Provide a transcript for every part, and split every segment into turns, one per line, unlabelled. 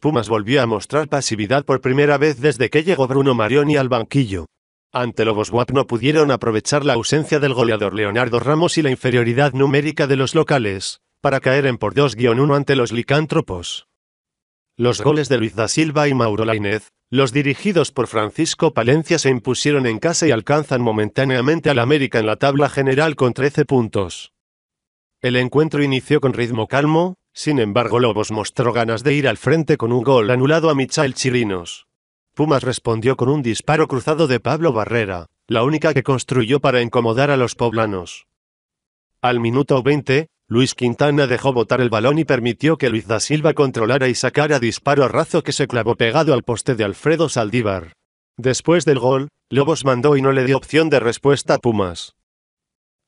Pumas volvió a mostrar pasividad por primera vez desde que llegó Bruno Marioni al banquillo. Ante Lobos no pudieron aprovechar la ausencia del goleador Leonardo Ramos y la inferioridad numérica de los locales, para caer en por 2-1 ante los licántropos. Los goles de Luis da Silva y Mauro Lainez, los dirigidos por Francisco Palencia se impusieron en casa y alcanzan momentáneamente al América en la tabla general con 13 puntos. El encuentro inició con ritmo calmo, sin embargo, Lobos mostró ganas de ir al frente con un gol anulado a Michael Chirinos. Pumas respondió con un disparo cruzado de Pablo Barrera, la única que construyó para incomodar a los poblanos. Al minuto 20, Luis Quintana dejó botar el balón y permitió que Luis da Silva controlara y sacara disparo a razo que se clavó pegado al poste de Alfredo Saldívar. Después del gol, Lobos mandó y no le dio opción de respuesta a Pumas.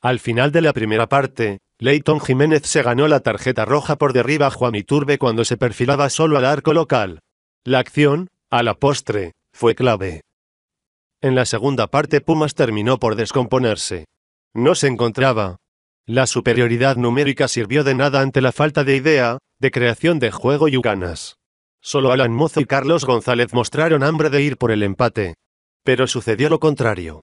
Al final de la primera parte, Leighton Jiménez se ganó la tarjeta roja por derriba a Juan Iturbe cuando se perfilaba solo al arco local. La acción, a la postre, fue clave. En la segunda parte Pumas terminó por descomponerse. No se encontraba. La superioridad numérica sirvió de nada ante la falta de idea, de creación de juego y ganas Solo Alan Mozo y Carlos González mostraron hambre de ir por el empate. Pero sucedió lo contrario.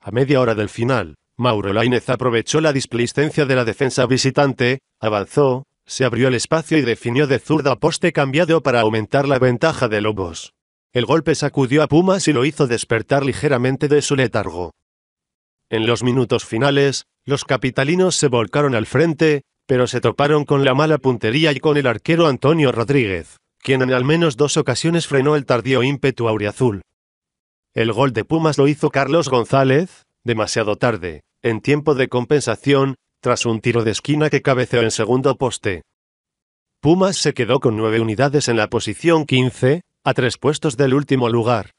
A media hora del final, Mauro Lainez aprovechó la displicencia de la defensa visitante, avanzó, se abrió el espacio y definió de zurda poste cambiado para aumentar la ventaja de Lobos. El golpe sacudió a Pumas y lo hizo despertar ligeramente de su letargo. En los minutos finales, los capitalinos se volcaron al frente, pero se toparon con la mala puntería y con el arquero Antonio Rodríguez, quien en al menos dos ocasiones frenó el tardío ímpetu auriazul. El gol de Pumas lo hizo Carlos González, demasiado tarde, en tiempo de compensación, tras un tiro de esquina que cabeceó en segundo poste. Pumas se quedó con nueve unidades en la posición 15, a tres puestos del último lugar.